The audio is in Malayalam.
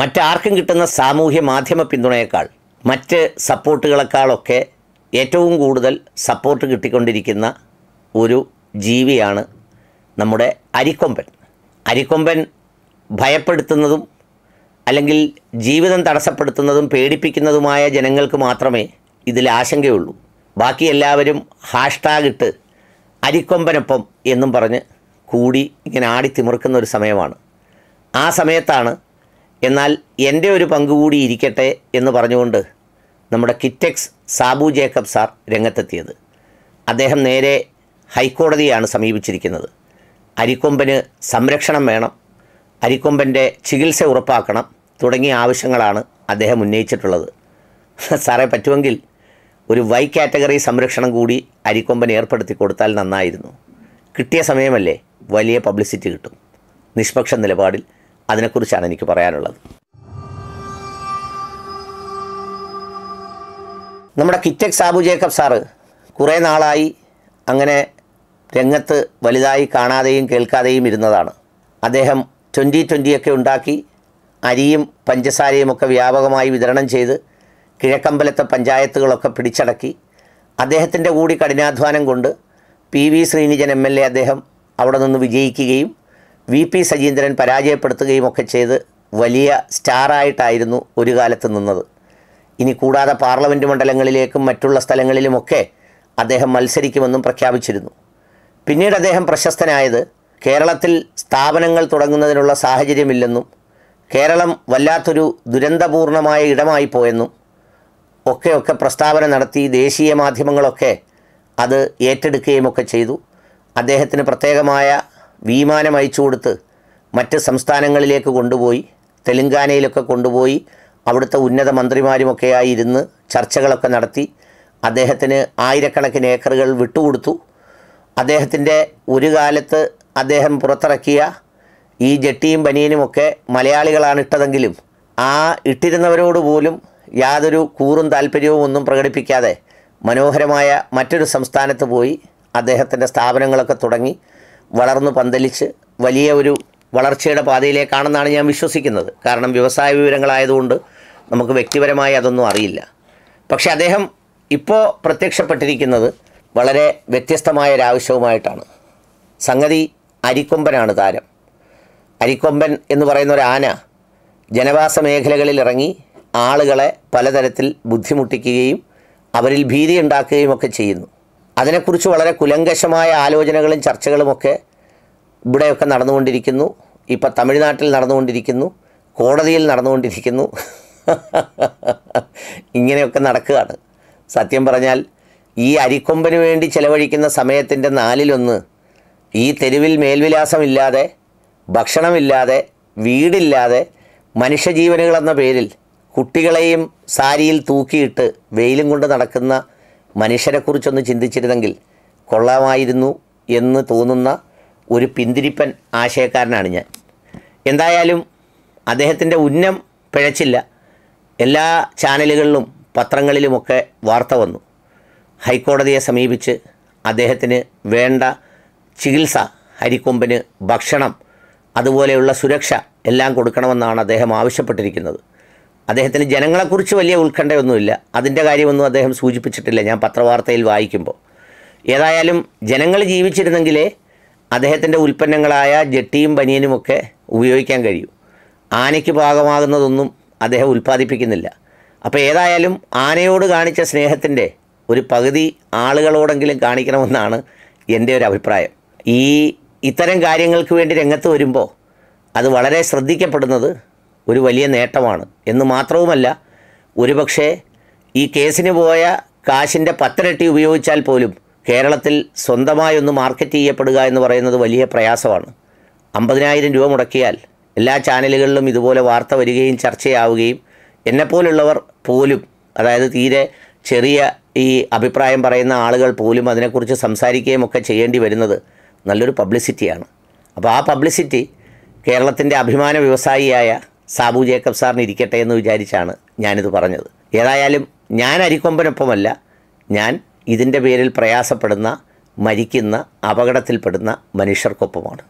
മറ്റാർക്കും കിട്ടുന്ന സാമൂഹ്യ മാധ്യമ പിന്തുണയേക്കാൾ മറ്റ് സപ്പോർട്ടുകളെക്കാളൊക്കെ ഏറ്റവും കൂടുതൽ സപ്പോർട്ട് കിട്ടിക്കൊണ്ടിരിക്കുന്ന ഒരു ജീവിയാണ് നമ്മുടെ അരിക്കൊമ്പൻ അരിക്കൊമ്പൻ ഭയപ്പെടുത്തുന്നതും അല്ലെങ്കിൽ ജീവിതം തടസ്സപ്പെടുത്തുന്നതും പേടിപ്പിക്കുന്നതുമായ ജനങ്ങൾക്ക് മാത്രമേ ഇതിൽ ആശങ്കയുള്ളൂ ബാക്കി എല്ലാവരും ഹാഷ്ടാഗ് ഇട്ട് അരിക്കൊമ്പനൊപ്പം എന്നും പറഞ്ഞ് കൂടി ഇങ്ങനെ ആടി തിമിർക്കുന്ന ഒരു സമയമാണ് ആ സമയത്താണ് എന്നാൽ എൻ്റെ ഒരു പങ്ക് കൂടി ഇരിക്കട്ടെ എന്ന് പറഞ്ഞുകൊണ്ട് നമ്മുടെ കിറ്റെക്സ് സാബു ജേക്കബ് സാർ രംഗത്തെത്തിയത് അദ്ദേഹം നേരെ ഹൈക്കോടതിയാണ് സമീപിച്ചിരിക്കുന്നത് അരിക്കൊമ്പന് സംരക്ഷണം വേണം അരിക്കൊമ്പൻ്റെ ചികിത്സ ഉറപ്പാക്കണം തുടങ്ങിയ ആവശ്യങ്ങളാണ് അദ്ദേഹം ഉന്നയിച്ചിട്ടുള്ളത് സാറേ പറ്റുമെങ്കിൽ ഒരു വൈ കാറ്റഗറി സംരക്ഷണം കൂടി അരിക്കൊമ്പൻ ഏർപ്പെടുത്തി കൊടുത്താൽ നന്നായിരുന്നു കിട്ടിയ സമയമല്ലേ വലിയ പബ്ലിസിറ്റി കിട്ടും നിഷ്പക്ഷ നിലപാടിൽ അതിനെക്കുറിച്ചാണ് എനിക്ക് പറയാനുള്ളത് നമ്മുടെ കിറ്റക് സാബു ജേക്കബ് സാറ് കുറേ നാളായി അങ്ങനെ രംഗത്ത് വലുതായി കാണാതെയും കേൾക്കാതെയും ഇരുന്നതാണ് അദ്ദേഹം ട്വൻ്റി ട്വൻ്റിയൊക്കെ ഉണ്ടാക്കി അരിയും പഞ്ചസാരയും ഒക്കെ വ്യാപകമായി വിതരണം ചെയ്ത് കിഴക്കമ്പലത്തെ പഞ്ചായത്തുകളൊക്കെ പിടിച്ചടക്കി അദ്ദേഹത്തിൻ്റെ കൂടി കഠിനാധ്വാനം കൊണ്ട് P V Srinijan M L A അദ്ദേഹം അവിടെ നിന്ന് വിജയിക്കുകയും വി പി സജീന്ദ്രൻ പരാജയപ്പെടുത്തുകയും ഒക്കെ ചെയ്ത് വലിയ സ്റ്റാറായിട്ടായിരുന്നു ഒരു കാലത്ത് നിന്നത് ഇനി കൂടാതെ പാർലമെൻറ്റ് മണ്ഡലങ്ങളിലേക്കും മറ്റുള്ള സ്ഥലങ്ങളിലുമൊക്കെ അദ്ദേഹം മത്സരിക്കുമെന്നും പ്രഖ്യാപിച്ചിരുന്നു പിന്നീട് അദ്ദേഹം പ്രശസ്തനായത് കേരളത്തിൽ സ്ഥാപനങ്ങൾ തുടങ്ങുന്നതിനുള്ള സാഹചര്യമില്ലെന്നും കേരളം വല്ലാത്തൊരു ദുരന്തപൂർണമായ ഇടമായി പോയെന്നും ഒക്കെയൊക്കെ പ്രസ്താവന നടത്തി ദേശീയ മാധ്യമങ്ങളൊക്കെ അത് ഏറ്റെടുക്കുകയും ഒക്കെ ചെയ്തു അദ്ദേഹത്തിന് പ്രത്യേകമായ വിമാനം അയച്ചു കൊടുത്ത് മറ്റ് സംസ്ഥാനങ്ങളിലേക്ക് കൊണ്ടുപോയി തെലുങ്കാനയിലൊക്കെ കൊണ്ടുപോയി അവിടുത്തെ ഉന്നത മന്ത്രിമാരുമൊക്കെയായി ഇരുന്ന് ചർച്ചകളൊക്കെ നടത്തി അദ്ദേഹത്തിന് ആയിരക്കണക്കിന് ഏക്കറുകൾ വിട്ടുകൊടുത്തു അദ്ദേഹത്തിൻ്റെ ഒരു കാലത്ത് അദ്ദേഹം പുറത്തിറക്കിയ ഈ ജെട്ടിയും ബനിയനുമൊക്കെ മലയാളികളാണ് ഇട്ടതെങ്കിലും ആ ഇട്ടിരുന്നവരോട് പോലും യാതൊരു കൂറും താല്പര്യവും ഒന്നും പ്രകടിപ്പിക്കാതെ മനോഹരമായ മറ്റൊരു സംസ്ഥാനത്ത് പോയി അദ്ദേഹത്തിൻ്റെ സ്ഥാപനങ്ങളൊക്കെ തുടങ്ങി വളർന്ന് പന്തലിച്ച് വലിയ ഒരു വളർച്ചയുടെ പാതയിലേക്കാണെന്നാണ് ഞാൻ വിശ്വസിക്കുന്നത് കാരണം വ്യവസായ വിവരങ്ങളായതുകൊണ്ട് നമുക്ക് വ്യക്തിപരമായി അതൊന്നും അറിയില്ല പക്ഷെ അദ്ദേഹം ഇപ്പോൾ പ്രത്യക്ഷപ്പെട്ടിരിക്കുന്നത് വളരെ വ്യത്യസ്തമായ ഒരാവശ്യവുമായിട്ടാണ് സംഗതി അരിക്കൊമ്പനാണ് താരം അരിക്കൊമ്പൻ എന്ന് പറയുന്ന ഒരു ആന ജനവാസ മേഖലകളിൽ ഇറങ്ങി ആളുകളെ പലതരത്തിൽ ബുദ്ധിമുട്ടിക്കുകയും അവരിൽ ഭീതി ഉണ്ടാക്കുകയും ഒക്കെ ചെയ്യുന്നു അതിനെക്കുറിച്ച് വളരെ കുലങ്കശമായ ആലോചനകളും ചർച്ചകളുമൊക്കെ ഇവിടെയൊക്കെ നടന്നുകൊണ്ടിരിക്കുന്നു ഇപ്പം തമിഴ്നാട്ടിൽ നടന്നുകൊണ്ടിരിക്കുന്നു കോടതിയിൽ നടന്നുകൊണ്ടിരിക്കുന്നു ഇങ്ങനെയൊക്കെ നടക്കുകയാണ് സത്യം പറഞ്ഞാൽ ഈ അരിക്കൊമ്പന് വേണ്ടി ചെലവഴിക്കുന്ന സമയത്തിൻ്റെ നാലിലൊന്ന് ഈ തെരുവിൽ മേൽവിലാസമില്ലാതെ ഭക്ഷണമില്ലാതെ വീടില്ലാതെ മനുഷ്യജീവനുകളെന്ന പേരിൽ കുട്ടികളെയും സാരിയിൽ തൂക്കിയിട്ട് വെയിലും കൊണ്ട് നടക്കുന്ന മനുഷ്യരെക്കുറിച്ചൊന്ന് ചിന്തിച്ചിരുന്നെങ്കിൽ കൊള്ളാമായിരുന്നു എന്ന് തോന്നുന്ന ഒരു പിന്തിരിപ്പൻ ആശയക്കാരനാണ് ഞാൻ എന്തായാലും അദ്ദേഹത്തിൻ്റെ ഉന്നം പിഴച്ചില്ല എല്ലാ ചാനലുകളിലും പത്രങ്ങളിലുമൊക്കെ വാർത്ത വന്നു ഹൈക്കോടതിയെ സമീപിച്ച് അദ്ദേഹത്തിന് വേണ്ട ചികിത്സ ഹരിക്കൊമ്പിന് ഭക്ഷണം അതുപോലെയുള്ള സുരക്ഷ എല്ലാം കൊടുക്കണമെന്നാണ് അദ്ദേഹം ആവശ്യപ്പെട്ടിരിക്കുന്നത് അദ്ദേഹത്തിന് ജനങ്ങളെക്കുറിച്ച് വലിയ ഉത്കണ്ഠയൊന്നുമില്ല അതിൻ്റെ കാര്യമൊന്നും അദ്ദേഹം സൂചിപ്പിച്ചിട്ടില്ല ഞാൻ പത്രവാർത്തയിൽ വായിക്കുമ്പോൾ ഏതായാലും ജനങ്ങൾ ജീവിച്ചിരുന്നെങ്കിലേ അദ്ദേഹത്തിൻ്റെ ഉൽപ്പന്നങ്ങളായ ജെട്ടിയും ബനിയനുമൊക്കെ ഉപയോഗിക്കാൻ കഴിയൂ ആനയ്ക്ക് ഭാഗമാകുന്നതൊന്നും അദ്ദേഹം ഉൽപ്പാദിപ്പിക്കുന്നില്ല അപ്പോൾ ഏതായാലും ആനയോട് കാണിച്ച സ്നേഹത്തിൻ്റെ ഒരു പകുതി ആളുകളോടെങ്കിലും കാണിക്കണമെന്നാണ് എൻ്റെ ഒരു അഭിപ്രായം ഈ ഇത്തരം കാര്യങ്ങൾക്ക് വേണ്ടി രംഗത്ത് വരുമ്പോൾ അത് വളരെ ശ്രദ്ധിക്കപ്പെടുന്നത് ഒരു വലിയ നേട്ടമാണ് എന്ന് മാത്രവുമല്ല ഒരുപക്ഷെ ഈ കേസിന് പോയ കാശിൻ്റെ പത്തിരട്ടി ഉപയോഗിച്ചാൽ പോലും കേരളത്തിൽ സ്വന്തമായി ഒന്ന് മാർക്കറ്റ് ചെയ്യപ്പെടുക എന്ന് പറയുന്നത് വലിയ പ്രയാസമാണ് അമ്പതിനായിരം രൂപ മുടക്കിയാൽ എല്ലാ ചാനലുകളിലും ഇതുപോലെ വാർത്ത വരികയും ചർച്ചയാവുകയും എന്നെപ്പോലുള്ളവർ പോലും അതായത് തീരെ ചെറിയ ഈ അഭിപ്രായം പറയുന്ന ആളുകൾ പോലും അതിനെക്കുറിച്ച് സംസാരിക്കുകയും ഒക്കെ ചെയ്യേണ്ടി വരുന്നത് നല്ലൊരു പബ്ലിസിറ്റിയാണ് അപ്പോൾ ആ പബ്ലിസിറ്റി കേരളത്തിൻ്റെ അഭിമാന വ്യവസായിയായ സാബു ജേക്കബ് സാറിന് ഇരിക്കട്ടെ എന്ന് വിചാരിച്ചാണ് ഞാനിത് പറഞ്ഞത് ഏതായാലും ഞാൻ അരിക്കൊമ്പനൊപ്പമല്ല ഞാൻ ഇതിൻ്റെ പേരിൽ പ്രയാസപ്പെടുന്ന മരിക്കുന്ന അപകടത്തിൽപ്പെടുന്ന മനുഷ്യർക്കൊപ്പമാണ്